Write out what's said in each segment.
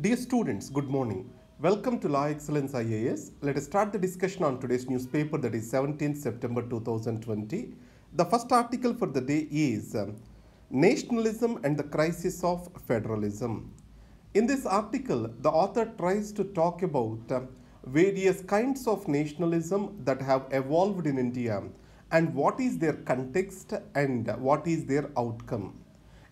Dear students, good morning. Welcome to Law Excellence IAS. Let us start the discussion on today's newspaper that is 17th September 2020. The first article for the day is um, Nationalism and the Crisis of Federalism. In this article, the author tries to talk about um, various kinds of nationalism that have evolved in India and what is their context and what is their outcome.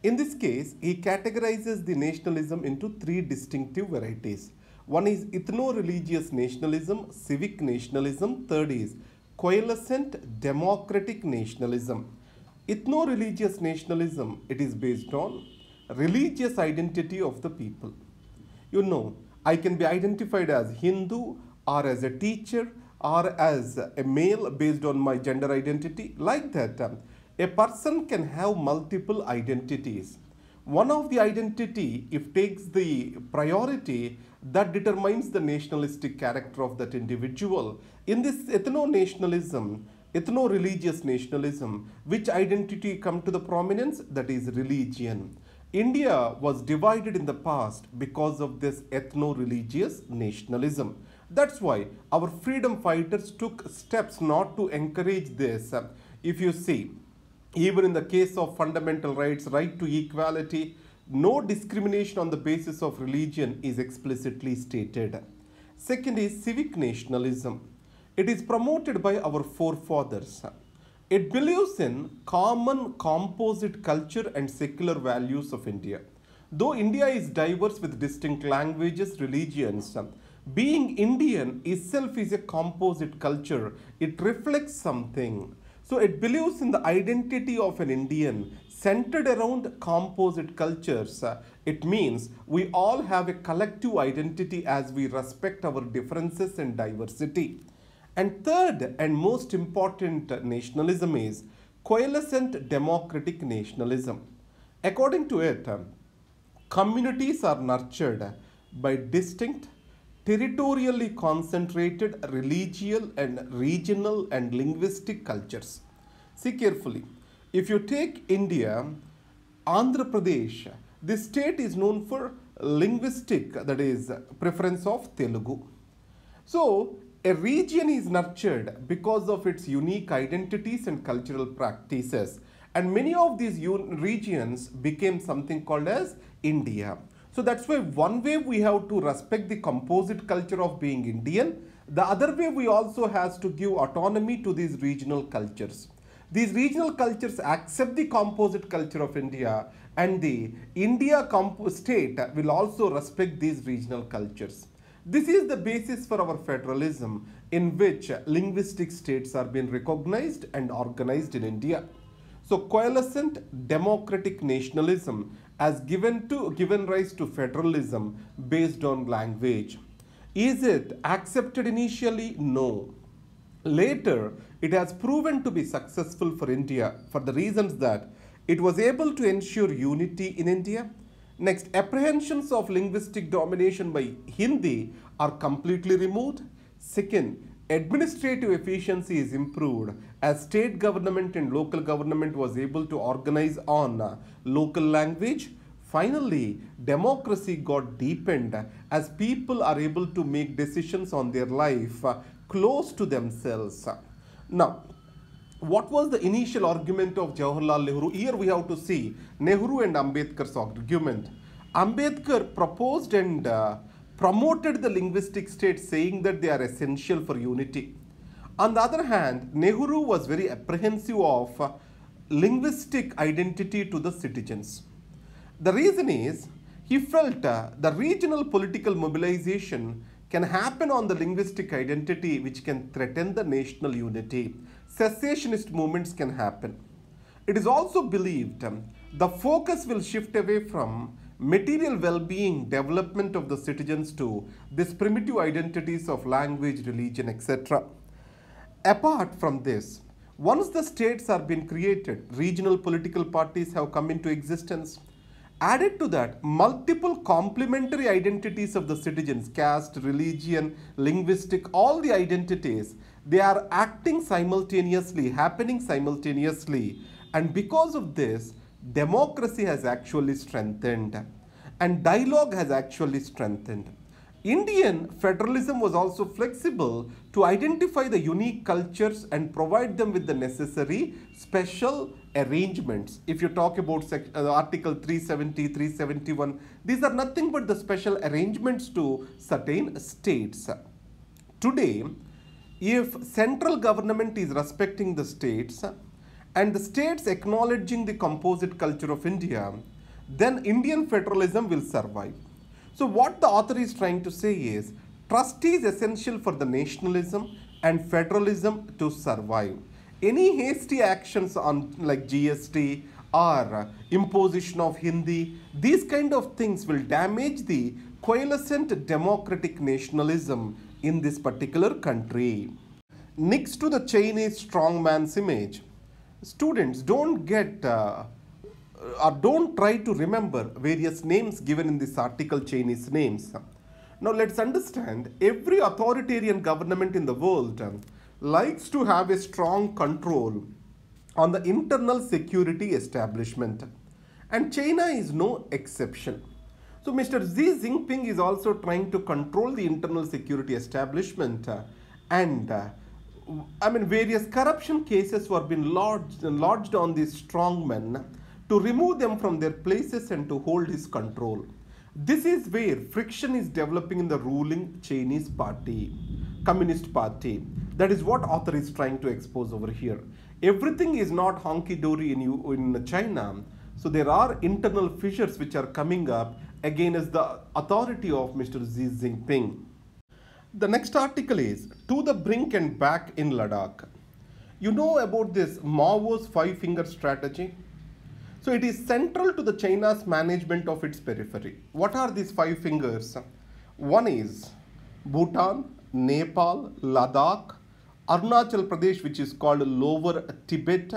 In this case, he categorizes the nationalism into three distinctive varieties. One is ethno-religious nationalism, civic nationalism. Third is coalescent democratic nationalism. Ethno-religious nationalism, it is based on religious identity of the people. You know, I can be identified as Hindu or as a teacher or as a male based on my gender identity. Like that, um, a person can have multiple identities. One of the identity, if takes the priority, that determines the nationalistic character of that individual. In this ethno-nationalism, ethno-religious nationalism, which identity come to the prominence? That is religion. India was divided in the past because of this ethno-religious nationalism. That's why our freedom fighters took steps not to encourage this. If you see, even in the case of fundamental rights, right to equality, no discrimination on the basis of religion is explicitly stated. Second is civic nationalism. It is promoted by our forefathers. It believes in common composite culture and secular values of India. Though India is diverse with distinct languages, religions, being Indian itself is a composite culture. It reflects something so it believes in the identity of an Indian centered around composite cultures. It means we all have a collective identity as we respect our differences and diversity. And third and most important nationalism is coalescent democratic nationalism. According to it, communities are nurtured by distinct territorially concentrated religious and regional and linguistic cultures. See carefully. If you take India, Andhra Pradesh, this state is known for linguistic, that is, preference of Telugu. So, a region is nurtured because of its unique identities and cultural practices. And many of these regions became something called as India. So that's why one way we have to respect the composite culture of being Indian. The other way we also has to give autonomy to these regional cultures. These regional cultures accept the composite culture of India and the India state will also respect these regional cultures. This is the basis for our federalism in which linguistic states are being recognized and organized in India. So coalescent democratic nationalism has given, to, given rise to federalism based on language. Is it accepted initially? No. Later, it has proven to be successful for India for the reasons that it was able to ensure unity in India. Next, apprehensions of linguistic domination by Hindi are completely removed. Second, administrative efficiency is improved as state government and local government was able to organize on uh, local language. Finally, democracy got deepened as people are able to make decisions on their life uh, close to themselves. Now, what was the initial argument of Jawaharlal Nehru? Here we have to see Nehru and Ambedkar's argument. Ambedkar proposed and uh, promoted the linguistic state saying that they are essential for unity. On the other hand, Nehru was very apprehensive of uh, linguistic identity to the citizens. The reason is he felt uh, the regional political mobilization can happen on the linguistic identity which can threaten the national unity. Cessationist movements can happen. It is also believed um, the focus will shift away from material well-being, development of the citizens to these primitive identities of language, religion, etc. Apart from this, once the states are being created, regional political parties have come into existence. Added to that, multiple complementary identities of the citizens, caste, religion, linguistic, all the identities, they are acting simultaneously, happening simultaneously. And because of this, democracy has actually strengthened and dialogue has actually strengthened. Indian federalism was also flexible to identify the unique cultures and provide them with the necessary special arrangements. If you talk about uh, Article 370, 371, these are nothing but the special arrangements to certain states. Today, if central government is respecting the states and the states acknowledging the composite culture of India, then Indian federalism will survive. So what the author is trying to say is, trust is essential for the nationalism and federalism to survive any hasty actions on like GST or imposition of Hindi, these kind of things will damage the coalescent democratic nationalism in this particular country. Next to the Chinese strongman's image, students don't get uh, or don't try to remember various names given in this article Chinese names. Now let's understand every authoritarian government in the world likes to have a strong control on the internal security establishment. And China is no exception. So Mr. Xi Jinping is also trying to control the internal security establishment uh, and uh, I mean various corruption cases were being lodged, lodged on these strongmen to remove them from their places and to hold his control. This is where friction is developing in the ruling Chinese party. Communist Party. That is what author is trying to expose over here. Everything is not honky-dory in, you, in China. So there are internal fissures which are coming up again as the authority of Mr. Xi Jinping. The next article is To the Brink and Back in Ladakh. You know about this Mao's five finger strategy? So it is central to the China's management of its periphery. What are these five fingers? One is Bhutan, Nepal, Ladakh, Arunachal Pradesh, which is called Lower Tibet,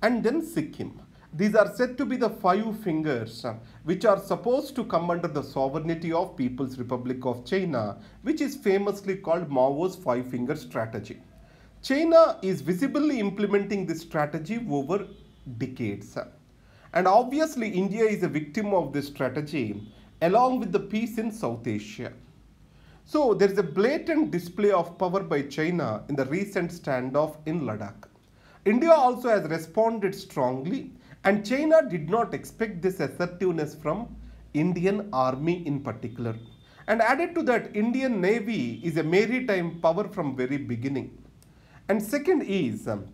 and then Sikkim. These are said to be the five fingers uh, which are supposed to come under the sovereignty of People's Republic of China, which is famously called Mao's five-finger strategy. China is visibly implementing this strategy over decades. And obviously India is a victim of this strategy along with the peace in South Asia. So there is a blatant display of power by China in the recent standoff in Ladakh. India also has responded strongly and China did not expect this assertiveness from Indian army in particular. And added to that, Indian Navy is a maritime power from very beginning. And second is, um,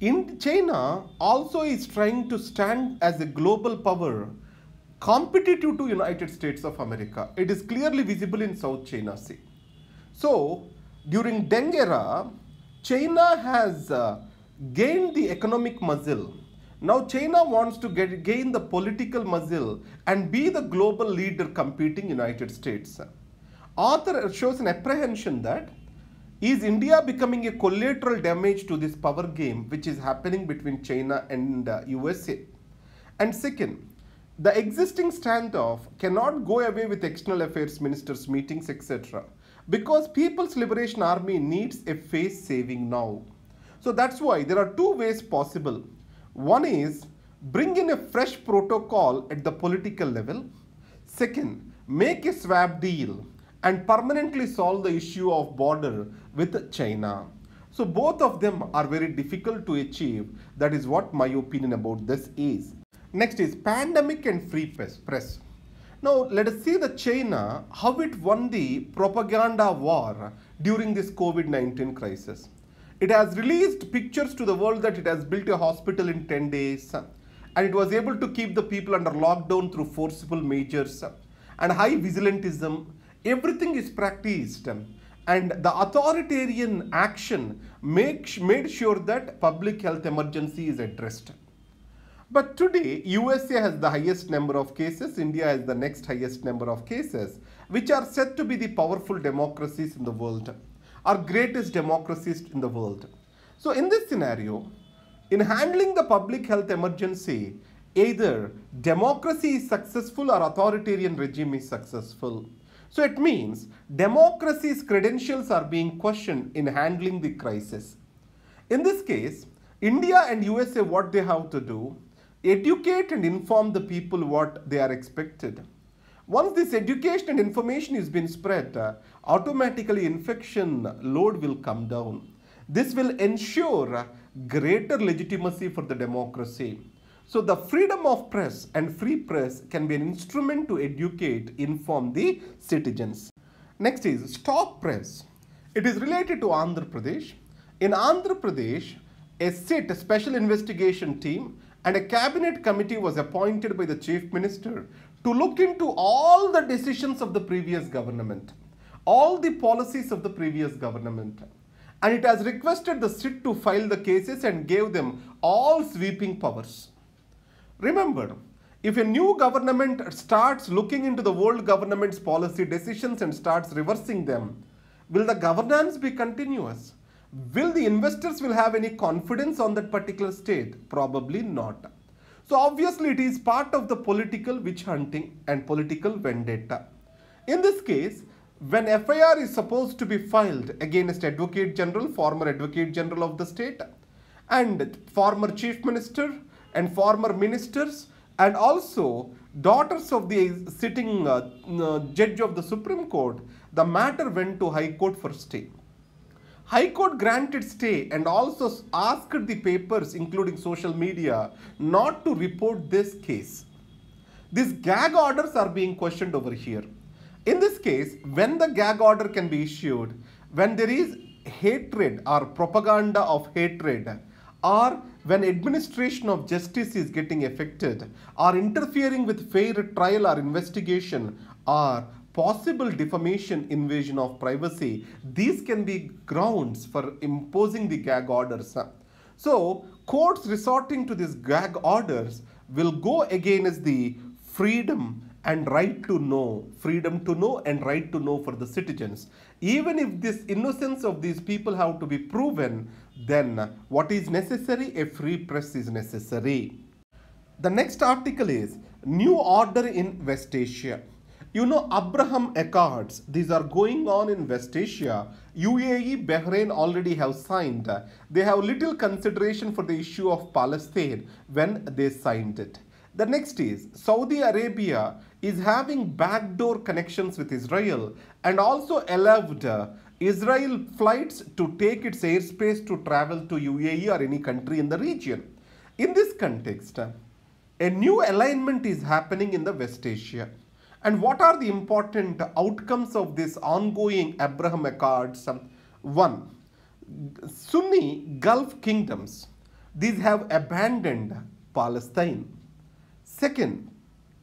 in China also is trying to stand as a global power competitive to United States of America. It is clearly visible in South China Sea. So during Deng era, China has uh, gained the economic muscle. Now China wants to get, gain the political muscle and be the global leader competing United States. Author shows an apprehension that is India becoming a collateral damage to this power game which is happening between China and uh, USA? And second, the existing standoff cannot go away with external affairs ministers' meetings, etc. Because People's Liberation Army needs a face saving now. So that's why there are two ways possible. One is bring in a fresh protocol at the political level. Second, make a swap deal and permanently solve the issue of border with China. So both of them are very difficult to achieve. That is what my opinion about this is. Next is pandemic and free press. Now let us see the China, how it won the propaganda war during this COVID-19 crisis. It has released pictures to the world that it has built a hospital in 10 days and it was able to keep the people under lockdown through forcible measures and high vigilantism. Everything is practiced and the authoritarian action made sure that public health emergency is addressed. But today, USA has the highest number of cases, India has the next highest number of cases, which are said to be the powerful democracies in the world, our greatest democracies in the world. So in this scenario, in handling the public health emergency, either democracy is successful or authoritarian regime is successful. So it means democracy's credentials are being questioned in handling the crisis. In this case, India and USA, what they have to do educate and inform the people what they are expected. Once this education and information has been spread, uh, automatically infection load will come down. This will ensure uh, greater legitimacy for the democracy. So the freedom of press and free press can be an instrument to educate, inform the citizens. Next is stop press. It is related to Andhra Pradesh. In Andhra Pradesh, a SIT, a Special Investigation Team, and a cabinet committee was appointed by the chief minister to look into all the decisions of the previous government, all the policies of the previous government. And it has requested the SIT to file the cases and gave them all sweeping powers. Remember, if a new government starts looking into the old government's policy decisions and starts reversing them, will the governance be continuous? will the investors will have any confidence on that particular state? Probably not. So obviously it is part of the political witch hunting and political vendetta. In this case, when FIR is supposed to be filed against Advocate General, former Advocate General of the state, and former Chief Minister and former ministers, and also daughters of the sitting uh, uh, judge of the Supreme Court, the matter went to High Court for stay. High Court granted stay and also asked the papers, including social media, not to report this case. These gag orders are being questioned over here. In this case, when the gag order can be issued, when there is hatred or propaganda of hatred, or when administration of justice is getting affected, or interfering with fair trial or investigation, or possible defamation invasion of privacy, these can be grounds for imposing the gag orders. So courts resorting to these gag orders will go against the freedom and right to know, freedom to know and right to know for the citizens. Even if this innocence of these people have to be proven, then what is necessary? A free press is necessary. The next article is New Order in West Asia. You know, Abraham Accords, these are going on in West Asia. UAE, Bahrain already have signed. They have little consideration for the issue of Palestine when they signed it. The next is Saudi Arabia is having backdoor connections with Israel and also allowed uh, Israel flights to take its airspace to travel to UAE or any country in the region. In this context, a new alignment is happening in the West Asia. And what are the important outcomes of this ongoing Abraham Accords? One, Sunni Gulf kingdoms, these have abandoned Palestine. Second,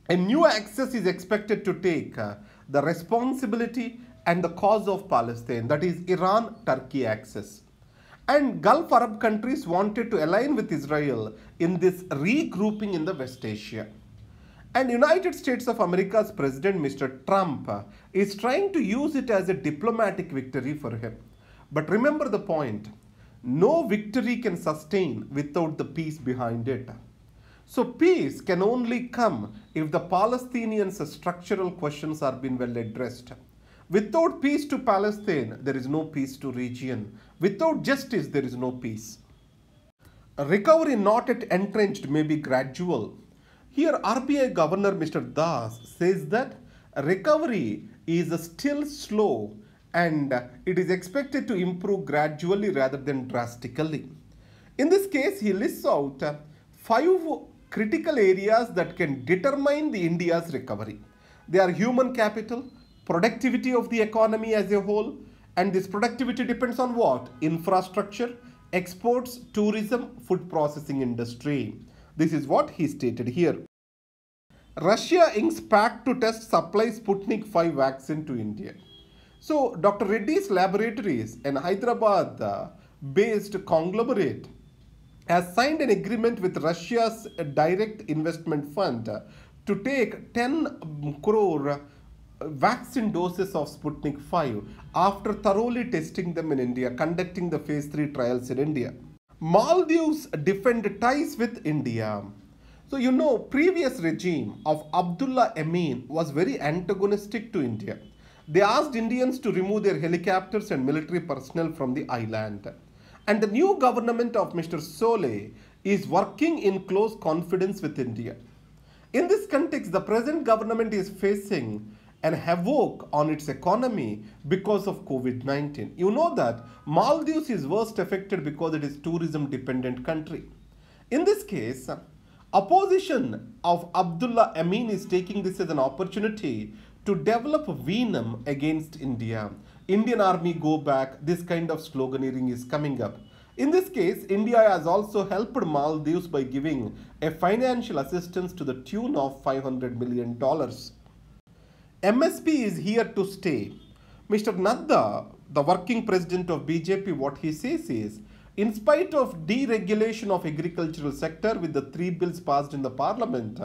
a new axis is expected to take uh, the responsibility and the cause of Palestine, that is Iran-Turkey axis. And Gulf Arab countries wanted to align with Israel in this regrouping in the West Asia. And United States of America's President Mr. Trump is trying to use it as a diplomatic victory for him. But remember the point, no victory can sustain without the peace behind it. So peace can only come if the Palestinians' structural questions are being well addressed. Without peace to Palestine, there is no peace to region. Without justice, there is no peace. A recovery not yet entrenched may be gradual, here RBI Governor Mr. Das says that recovery is still slow and it is expected to improve gradually rather than drastically. In this case, he lists out five critical areas that can determine the India's recovery. They are human capital, productivity of the economy as a whole, and this productivity depends on what? Infrastructure, exports, tourism, food processing industry. This is what he stated here. Russia inks pact to test supply Sputnik 5 vaccine to India. So Dr. Reddy's Laboratories, an Hyderabad-based uh, conglomerate, has signed an agreement with Russia's direct investment fund uh, to take 10 crore uh, vaccine doses of Sputnik 5 after thoroughly testing them in India, conducting the phase 3 trials in India. Maldives defend ties with India. So you know previous regime of Abdullah Amin was very antagonistic to India. They asked Indians to remove their helicopters and military personnel from the island. And the new government of Mr. Sole is working in close confidence with India. In this context, the present government is facing and havoc on its economy because of COVID-19. You know that Maldives is worst affected because it is tourism dependent country. In this case, opposition of Abdullah Amin is taking this as an opportunity to develop venom against India. Indian army go back, this kind of sloganeering is coming up. In this case, India has also helped Maldives by giving a financial assistance to the tune of $500 million. MSP is here to stay. Mr. Nadda, the working president of BJP, what he says is, in spite of deregulation of agricultural sector with the three bills passed in the parliament,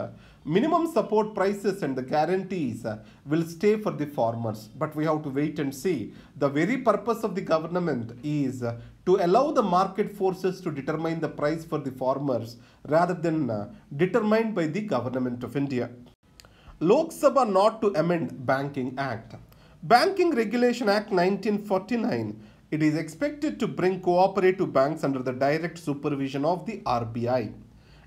minimum support prices and the guarantees will stay for the farmers. But we have to wait and see. The very purpose of the government is to allow the market forces to determine the price for the farmers rather than uh, determined by the government of India. Lok Sabha not to amend Banking Act. Banking Regulation Act 1949. It is expected to bring cooperative banks under the direct supervision of the RBI.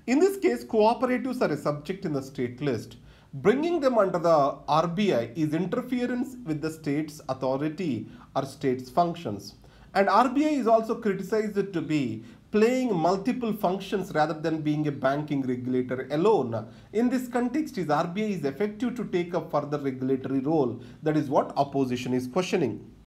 In this case, cooperatives are a subject in the state list. Bringing them under the RBI is interference with the state's authority or state's functions. And RBI is also criticized to be playing multiple functions rather than being a banking regulator alone. In this context, is RBI is effective to take up further regulatory role? That is what opposition is questioning.